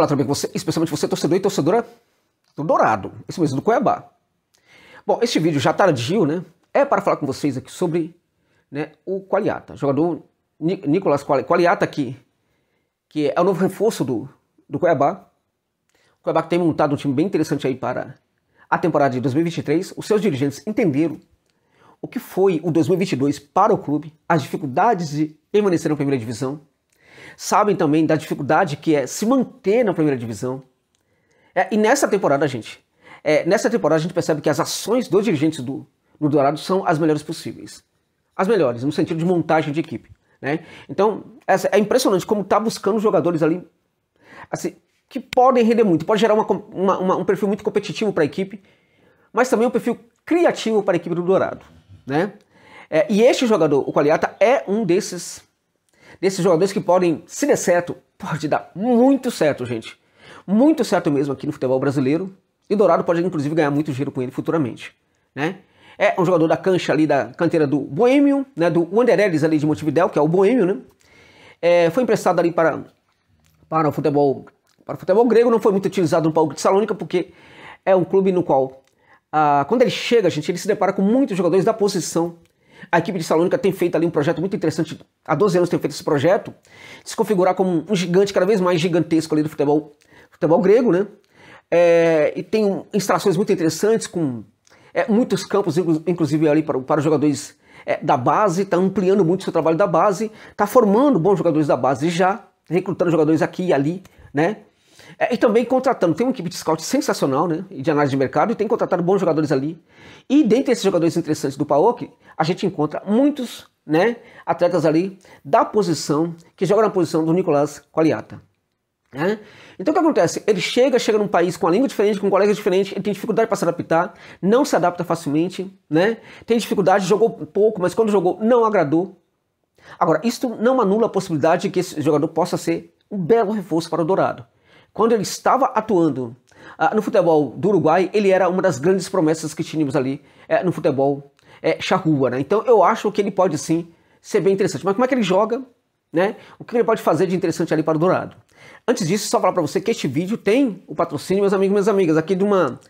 Olá, tudo bem com você? Especialmente você, torcedor e torcedora do Dourado, esse mesmo do Cuiabá. Bom, este vídeo já tardio, tá né? É para falar com vocês aqui sobre né, o Qualiata, jogador Nicolas Qualiata aqui, que é o novo reforço do, do Cuiabá. O Cuiabá tem montado um time bem interessante aí para a temporada de 2023. Os seus dirigentes entenderam o que foi o 2022 para o clube, as dificuldades de permanecer na primeira divisão sabem também da dificuldade que é se manter na primeira divisão. É, e nessa temporada, gente, é, nessa temporada a gente percebe que as ações dos dirigentes do, do Dourado são as melhores possíveis. As melhores, no sentido de montagem de equipe. Né? Então, é, é impressionante como está buscando jogadores ali assim, que podem render muito, pode gerar uma, uma, uma, um perfil muito competitivo para a equipe, mas também um perfil criativo para a equipe do Dourado. Né? É, e este jogador, o Qualiata, é um desses desses jogadores que podem, se der certo, pode dar muito certo, gente. Muito certo mesmo aqui no futebol brasileiro. E o Dourado pode, inclusive, ganhar muito dinheiro com ele futuramente, né? É um jogador da cancha ali, da canteira do Boêmio, né? Do Wanderers ali de Montevidéu, que é o Boêmio, né? É, foi emprestado ali para, para o futebol para o futebol grego, não foi muito utilizado no palco de Salônica, porque é um clube no qual, ah, quando ele chega, gente, ele se depara com muitos jogadores da posição a equipe de Salônica tem feito ali um projeto muito interessante, há 12 anos tem feito esse projeto, se configurar como um gigante cada vez mais gigantesco ali do futebol, futebol grego, né? É, e tem um, instalações muito interessantes com é, muitos campos, inclusive ali para, para os jogadores é, da base, está ampliando muito o seu trabalho da base, está formando bons jogadores da base já, recrutando jogadores aqui e ali, né? É, e também contratando, tem uma equipe de scout sensacional, né? de análise de mercado, e tem contratado bons jogadores ali. E dentre esses jogadores interessantes do PAOK, a gente encontra muitos né, atletas ali da posição, que jogam na posição do Nicolas Qualiata. Né? Então o que acontece? Ele chega, chega num país com a língua diferente, com um colegas diferentes, ele tem dificuldade para se adaptar, não se adapta facilmente, né? tem dificuldade, jogou pouco, mas quando jogou não agradou. Agora, isto não anula a possibilidade de que esse jogador possa ser um belo reforço para o Dourado quando ele estava atuando uh, no futebol do Uruguai, ele era uma das grandes promessas que tínhamos ali uh, no futebol eh, charrua, né? Então eu acho que ele pode sim ser bem interessante. Mas como é que ele joga? Né? O que ele pode fazer de interessante ali para o Dourado? Antes disso, só falar para você que este vídeo tem o patrocínio, meus amigos e minhas amigas, aqui de uma,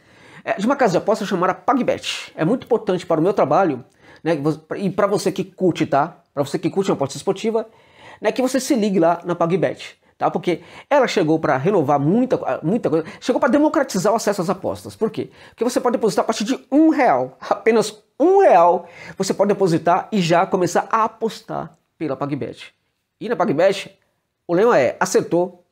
eh, de uma casa de aposta chamada PagBet. É muito importante para o meu trabalho né? e para você que curte, tá? Para você que curte a aposta esportiva, né? que você se ligue lá na PagBet tá? Porque ela chegou para renovar muita, muita coisa, chegou para democratizar o acesso às apostas. Por quê? Porque você pode depositar a partir de um real, apenas um real, você pode depositar e já começar a apostar pela PagBet. E na PagBet, o lema é: acertou,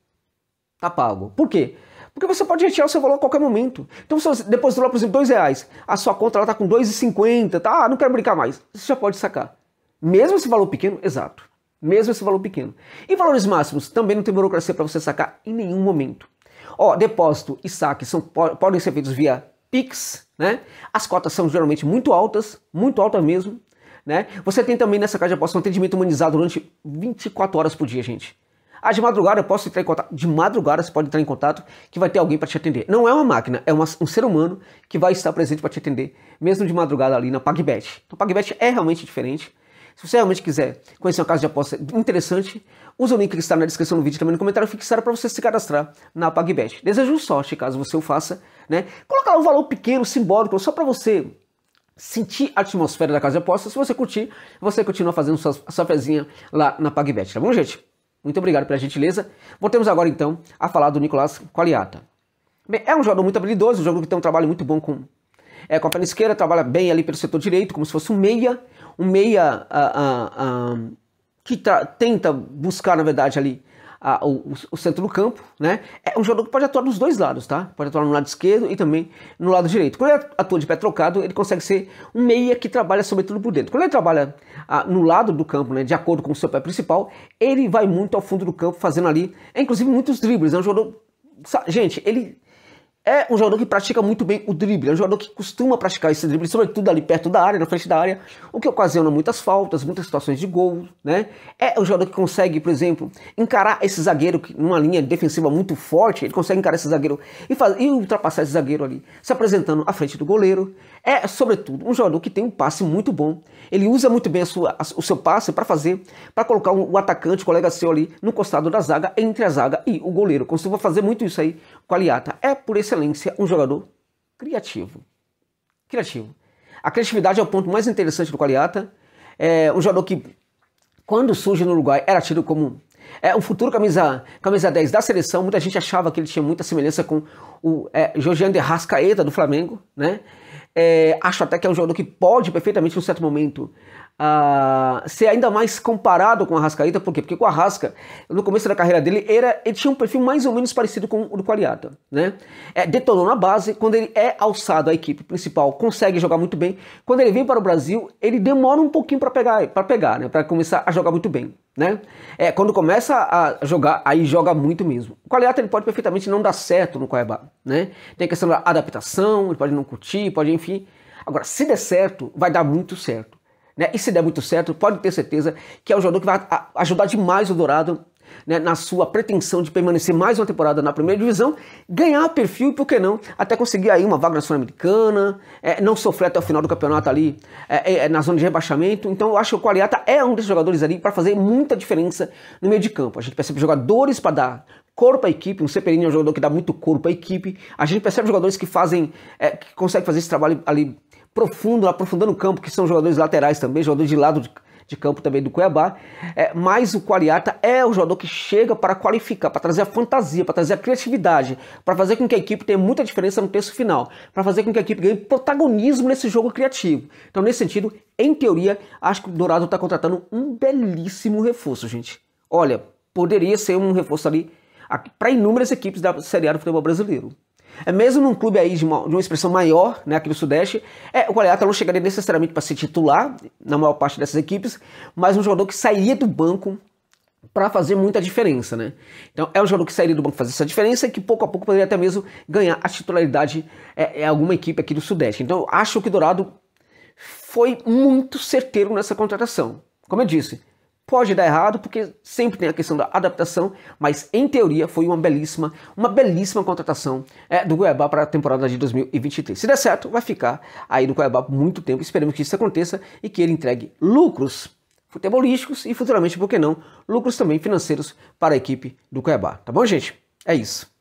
tá pago. Por quê? Porque você pode retirar o seu valor a qualquer momento. Então, se você depositou lá, por exemplo, dois reais, a sua conta ela tá com 2,50, tá? Ah, não quero brincar mais. Você já pode sacar. Mesmo esse valor pequeno, exato mesmo esse valor pequeno. E valores máximos, também não tem burocracia para você sacar em nenhum momento. Ó, depósito e saque são, podem ser feitos via PIX, né? As cotas são geralmente muito altas, muito altas mesmo, né? Você tem também nessa caixa de um atendimento humanizado durante 24 horas por dia, gente. Ah, de madrugada eu posso entrar em contato. De madrugada você pode entrar em contato que vai ter alguém para te atender. Não é uma máquina, é uma, um ser humano que vai estar presente para te atender, mesmo de madrugada ali na PagBet. Então, PagBet é realmente diferente. Se você realmente quiser conhecer uma casa de aposta interessante, usa o link que está na descrição do vídeo também no comentário fixado para você se cadastrar na PagBet. Desejo sorte caso você o faça, né? Coloca lá um valor pequeno, simbólico, só para você sentir a atmosfera da casa de apostas. Se você curtir, você continua fazendo sua, sua fezinha lá na PagBet, tá bom, gente? Muito obrigado pela gentileza. Voltemos agora então a falar do Nicolás Qualiata. Bem, é um jogador muito habilidoso, um jogador que tem um trabalho muito bom com, é, com a perna esquerda, trabalha bem ali pelo setor direito, como se fosse um meia, um meia que tenta buscar, na verdade, ali o, o, centro do campo, né? É um jogador que pode atuar dos dois lados, tá? Pode atuar no lado esquerdo e também no lado direito. Quando ele atua de pé trocado, ele consegue ser um meia que trabalha sobretudo por dentro. Quando ele trabalha no lado do campo, né, de acordo com o seu pé principal, ele vai muito ao fundo do campo, fazendo ali, é, inclusive muitos dribles. É um jogador, gente, ele é um jogador que pratica muito bem o drible, é um jogador que costuma praticar esse drible, sobretudo ali perto da área, na frente da área, o que ocasiona muitas faltas, muitas situações de gol, né? É um jogador que consegue, por exemplo, encarar esse zagueiro numa linha defensiva muito forte, ele consegue encarar esse zagueiro e, e ultrapassar esse zagueiro ali, se apresentando à frente do goleiro. É, sobretudo, um jogador que tem um passe muito bom, ele usa muito bem a sua, a, o seu passe para fazer, para colocar o, o atacante, o colega seu ali, no costado da zaga, entre a zaga e o goleiro. Costuma fazer muito isso aí com a Liata. É por esse excelência um jogador criativo. Criativo. A criatividade é o ponto mais interessante do Qualiata. É um jogador que, quando surge no Uruguai, era tido como é, o futuro camisa, camisa 10 da seleção. Muita gente achava que ele tinha muita semelhança com o é, Jorgiane de Rascaeta do Flamengo, né? É, acho até que é um jogador que pode perfeitamente, em um certo momento, a ser ainda mais comparado com a Rascaíta, por quê? Porque com a Rasca, no começo da carreira dele, era, ele tinha um perfil mais ou menos parecido com o do Qualiata, né? É, detonou na base, quando ele é alçado à equipe principal, consegue jogar muito bem. Quando ele vem para o Brasil, ele demora um pouquinho para pegar, para pegar, né? Para começar a jogar muito bem, né? É, quando começa a jogar, aí joga muito mesmo. O Qualiata ele pode perfeitamente não dar certo no Cuiabá, né? Tem a questão da adaptação, ele pode não curtir, pode enfim. Agora, se der certo, vai dar muito certo. Né? E se der muito certo, pode ter certeza que é o jogador que vai ajudar demais o Dourado né, na sua pretensão de permanecer mais uma temporada na primeira divisão, ganhar perfil e, por que não, até conseguir aí uma vaga na Sul-Americana, é, não sofrer até o final do campeonato ali é, é, é na zona de rebaixamento. Então, eu acho que o Qualiata é um desses jogadores ali para fazer muita diferença no meio de campo. A gente percebe jogadores para dar corpo à equipe, um Seperini é um jogador que dá muito corpo à equipe. A gente percebe jogadores que fazem, é, que conseguem fazer esse trabalho ali profundo, aprofundando o campo, que são jogadores laterais também, jogadores de lado de, de campo também do Cuiabá. É, mas o Qualiata é o jogador que chega para qualificar, para trazer a fantasia, para trazer a criatividade, para fazer com que a equipe tenha muita diferença no terço final, para fazer com que a equipe ganhe protagonismo nesse jogo criativo. Então, nesse sentido, em teoria, acho que o Dourado está contratando um belíssimo reforço, gente. Olha, poderia ser um reforço ali para inúmeras equipes da Série A do futebol brasileiro. É mesmo num clube aí de uma, de uma expressão maior, né, aqui do Sudeste, é, o Galeata não chegaria necessariamente para ser titular na maior parte dessas equipes, mas um jogador que sairia do banco para fazer muita diferença, né? Então é um jogador que sairia do banco fazer essa diferença e que pouco a pouco poderia até mesmo ganhar a titularidade é, é alguma equipe aqui do Sudeste. Então eu acho que o Dourado foi muito certeiro nessa contratação. Como eu disse, Pode dar errado, porque sempre tem a questão da adaptação, mas em teoria foi uma belíssima, uma belíssima contratação é, do Cuiabá para a temporada de 2023. Se der certo, vai ficar aí no Cuiabá por muito tempo. Esperemos que isso aconteça e que ele entregue lucros futebolísticos e futuramente, por que não, lucros também financeiros para a equipe do Cuiabá. Tá bom, gente? É isso.